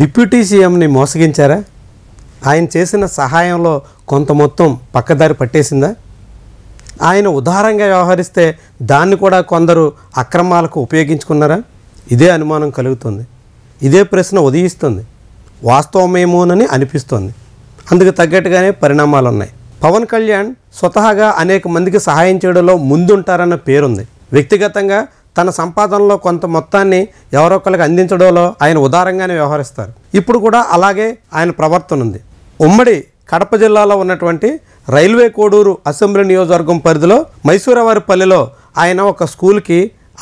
deputy సీఎంని మోసగించారా ఆయన చేసిన సహాయంలో కొంత మొత్తం పక్కదారి పట్టేసిందా ఆయన ఉదారంగా వ్యవహరిస్తే దాన్ని కూడా కొందరు అక్రమాలకు ఉపయోగించుకున్నారా ఇదే అనుమానం కలుగుతుంది ఇదే ప్రశ్న ఉదయిస్తుంది వాస్తవమేమోనని అనిపిస్తుంది అందుకు తగ్గట్టుగానే పరిణామాలు ఉన్నాయి పవన్ కళ్యాణ్ స్వతహాగా అనేక మందికి సహాయం చేయడంలో ముందుంటారన్న పేరుంది వ్యక్తిగతంగా తన సంపాదనలో కొంత మొత్తాన్ని ఎవరొకరికి అందించడంలో ఆయన ఉదారంగానే వ్యవహరిస్తారు ఇప్పుడు కూడా అలాగే ఆయన ప్రవర్తన ఉంది ఉమ్మడి కడప జిల్లాలో ఉన్నటువంటి రైల్వే కోడూరు అసెంబ్లీ నియోజకవర్గం పరిధిలో పల్లెలో ఆయన ఒక స్కూల్కి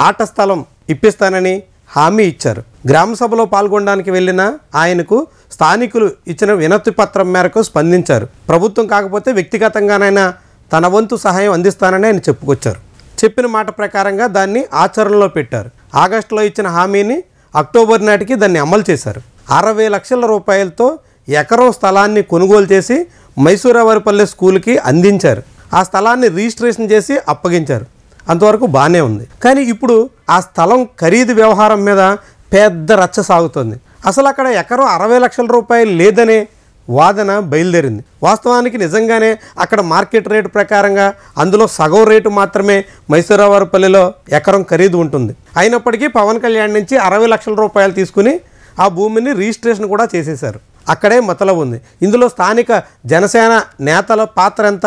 ఆట స్థలం ఇప్పిస్తానని హామీ ఇచ్చారు గ్రామసభలో పాల్గొనడానికి వెళ్ళిన ఆయనకు స్థానికులు ఇచ్చిన వినతి పత్రం మేరకు స్పందించారు ప్రభుత్వం కాకపోతే వ్యక్తిగతంగానైనా తన వంతు సహాయం అందిస్తానని ఆయన చెప్పుకొచ్చారు చెప్పిన మాట ప్రకారంగా దాన్ని ఆచరణలో పెట్టారు ఆగస్టులో ఇచ్చిన హామీని అక్టోబర్ నాటికి దాన్ని అమలు చేశారు అరవై లక్షల రూపాయలతో ఎకరం స్థలాన్ని కొనుగోలు చేసి మైసూరావారిపల్లె స్కూల్కి అందించారు ఆ స్థలాన్ని రిజిస్ట్రేషన్ చేసి అప్పగించారు అంతవరకు బాగానే ఉంది కానీ ఇప్పుడు ఆ స్థలం ఖరీదు వ్యవహారం మీద పెద్ద రచ్చ సాగుతుంది అసలు అక్కడ ఎకరం అరవై లక్షల రూపాయలు లేదనే వాదన బయలుదేరింది వాస్తవానికి నిజంగానే అక్కడ మార్కెట్ రేటు ప్రకారంగా అందులో సగం రేటు మాత్రమే మైసూరావారిపల్లిలో ఎకరం ఖరీదు ఉంటుంది అయినప్పటికీ పవన్ కళ్యాణ్ నుంచి అరవై లక్షల రూపాయలు తీసుకుని ఆ భూమిని రిజిస్ట్రేషన్ కూడా చేసేశారు అక్కడే మతలబు ఉంది ఇందులో స్థానిక జనసేన నేతల పాత్ర ఎంత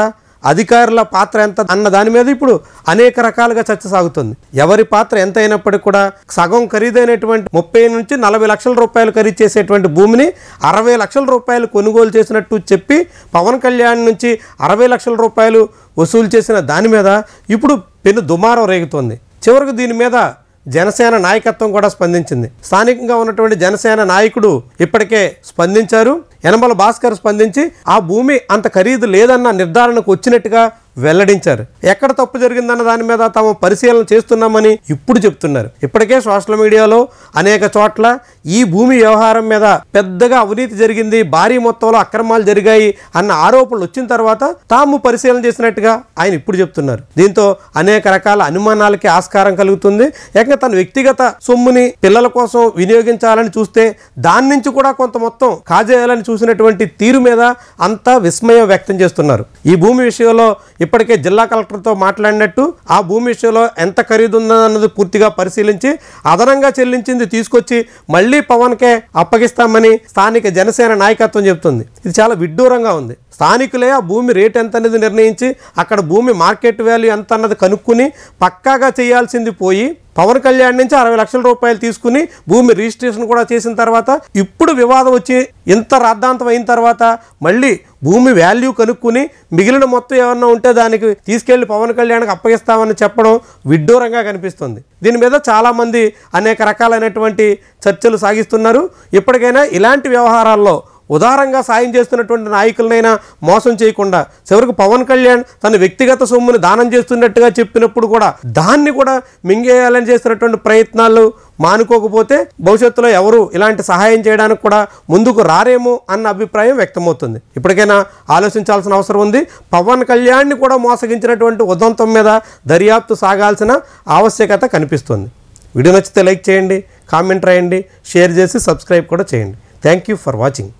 అధికారుల పాత్ర ఎంత అన్న దాని మీద ఇప్పుడు అనేక రకాలుగా చర్చ సాగుతుంది ఎవరి పాత్ర ఎంత అయినప్పటికీ కూడా సగం ఖరీదైనటువంటి ముప్పై నుంచి నలభై లక్షల రూపాయలు ఖరీదు చేసేటువంటి భూమిని అరవై లక్షల రూపాయలు కొనుగోలు చేసినట్టు చెప్పి పవన్ కళ్యాణ్ నుంచి అరవై లక్షల రూపాయలు వసూలు చేసిన దాని మీద ఇప్పుడు పెను దుమారం రేగుతోంది చివరకు దీని మీద జనసేన నాయకత్వం కూడా స్పందించింది స్థానికంగా ఉన్నటువంటి జనసేన నాయకుడు ఇప్పటికే స్పందించారు యనమల భాస్కర్ స్పందించి ఆ భూమి అంత ఖరీదు లేదన్న నిర్ధారణకు వచ్చినట్టుగా వెల్లడించారు ఎక్కడ తప్పు జరిగిందన్న దాని మీద తాము పరిశీలన చేస్తున్నామని ఇప్పుడు చెప్తున్నారు ఇప్పటికే సోషల్ మీడియాలో అనేక చోట్ల ఈ భూమి వ్యవహారం మీద పెద్దగా అవినీతి జరిగింది భారీ మొత్తంలో అక్రమాలు జరిగాయి అన్న ఆరోపణలు వచ్చిన తర్వాత తాము పరిశీలన చేసినట్టుగా ఆయన ఇప్పుడు చెప్తున్నారు దీంతో అనేక రకాల అనుమానాలకి ఆస్కారం కలుగుతుంది ఏకంగా తన వ్యక్తిగత సొమ్ముని పిల్లల కోసం వినియోగించాలని చూస్తే దాని నుంచి కూడా కొంత మొత్తం కాజేయాలని చూసినటువంటి తీరు మీద అంతా విస్మయం వ్యక్తం చేస్తున్నారు ఈ భూమి విషయంలో ఇప్పటికే జిల్లా కలెక్టర్తో మాట్లాడినట్టు ఆ భూమి విషయంలో ఎంత ఖరీదు ఉందన్నది పూర్తిగా పరిశీలించి అదనంగా చెల్లించింది తీసుకొచ్చి మళ్ళీ పవన్కే అప్పగిస్తామని స్థానిక జనసేన నాయకత్వం చెబుతుంది ఇది చాలా విడ్డూరంగా ఉంది స్థానికులే ఆ భూమి రేట్ ఎంత అనేది నిర్ణయించి అక్కడ భూమి మార్కెట్ వాల్యూ ఎంత అన్నది కనుక్కుని పక్కాగా చేయాల్సింది పోయి పవన్ కళ్యాణ్ నుంచి అరవై లక్షల రూపాయలు తీసుకుని భూమి రిజిస్ట్రేషన్ కూడా చేసిన తర్వాత ఇప్పుడు వివాదం వచ్చి ఇంత రాద్ధాంతం అయిన తర్వాత మళ్ళీ భూమి వాల్యూ కనుక్కుని మిగిలిన మొత్తం ఏమన్నా ఉంటే దానికి తీసుకెళ్లి పవన్ కళ్యాణ్కి అప్పగిస్తామని చెప్పడం విడ్డూరంగా కనిపిస్తుంది దీని మీద చాలామంది అనేక రకాలైనటువంటి చర్చలు సాగిస్తున్నారు ఇప్పటికైనా ఇలాంటి వ్యవహారాల్లో ఉదారంగా సాయం చేస్తున్నటువంటి నాయకులనైనా మోసం చేయకుండా చివరికి పవన్ కళ్యాణ్ తన వ్యక్తిగత సొమ్ముని దానం చేస్తున్నట్టుగా చెప్పినప్పుడు కూడా దాన్ని కూడా మింగేయాలని చేస్తున్నటువంటి ప్రయత్నాలు మానుకోకపోతే భవిష్యత్తులో ఎవరు ఇలాంటి సహాయం చేయడానికి కూడా ముందుకు రారేమో అన్న అభిప్రాయం వ్యక్తమవుతుంది ఇప్పటికైనా ఆలోచించాల్సిన అవసరం ఉంది పవన్ కళ్యాణ్ని కూడా మోసగించినటువంటి ఉదంతం మీద దర్యాప్తు సాగాల్సిన ఆవశ్యకత కనిపిస్తుంది వీడియో నచ్చితే లైక్ చేయండి కామెంట్ రాయండి షేర్ చేసి సబ్స్క్రైబ్ కూడా చేయండి థ్యాంక్ యూ ఫర్ వాచింగ్